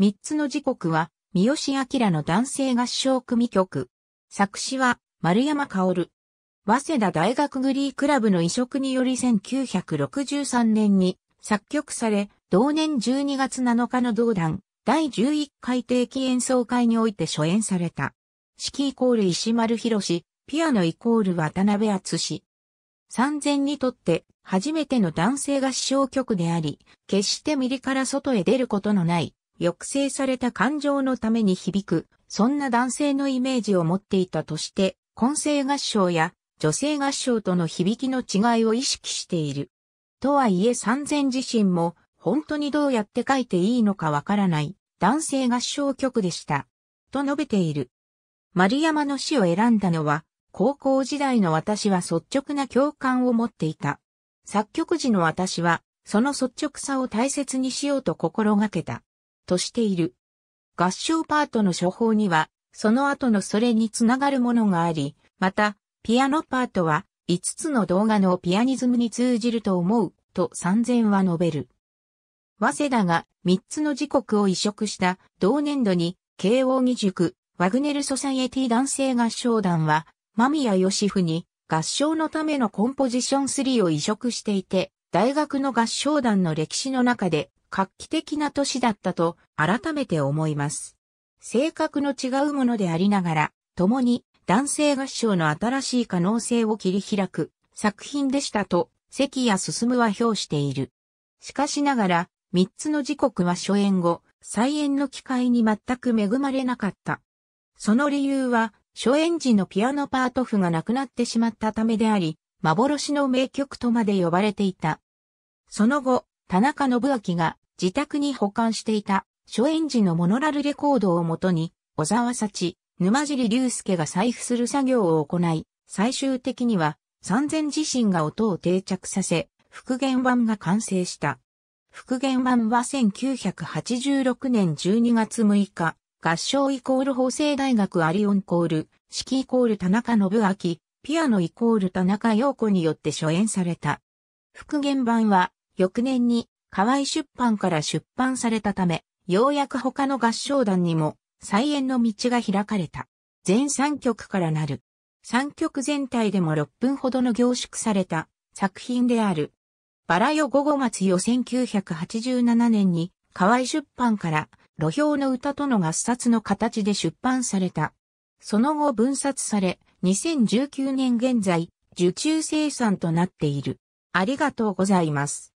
三つの時刻は、三好明の男性合唱組曲。作詞は、丸山薫。早稲田大学グリークラブの移植により1963年に作曲され、同年12月7日の同団第11回定期演奏会において初演された。四季イコール石丸博士、ピアノイコール渡辺厚史。三0にとって初めての男性合唱曲であり、決して右から外へ出ることのない抑制された感情のために響く、そんな男性のイメージを持っていたとして、混声合唱や女性合唱との響きの違いを意識している。とはいえ三千自身も本当にどうやって書いていいのかわからない男性合唱曲でした。と述べている。丸山の詩を選んだのは高校時代の私は率直な共感を持っていた。作曲時の私はその率直さを大切にしようと心がけた。としている。合唱パートの処方には、その後のそれにつながるものがあり、また、ピアノパートは、5つの動画のピアニズムに通じると思う、と三千は述べる。早稲田が3つの時刻を移植した同年度に、慶応義塾、ワグネルソサイエティ男性合唱団は、間宮義夫に合唱のためのコンポジション3を移植していて、大学の合唱団の歴史の中で画期的な年だったと改めて思います。性格の違うものでありながら、共に男性合唱の新しい可能性を切り開く作品でしたと、関谷進は評している。しかしながら、三つの時刻は初演後、再演の機会に全く恵まれなかった。その理由は、初演時のピアノパート譜がなくなってしまったためであり、幻の名曲とまで呼ばれていた。その後、田中信明が自宅に保管していた初演時のモノラルレコードをもとに、小沢幸、沼尻隆介が採布する作業を行い、最終的には三千自身が音を定着させ、復元版が完成した。復元版は1986年12月6日、合唱イコール法政大学アリオンコール、式イコール田中信明、ピアノイコール田中陽子によって初演された。復元版は翌年に河合出版から出版されたため、ようやく他の合唱団にも再演の道が開かれた。全3曲からなる。3曲全体でも6分ほどの凝縮された作品である。バラよ午後松よ1987年に河合出版から路標の歌との合冊の形で出版された。その後分冊され、2019年現在、受注生産となっている。ありがとうございます。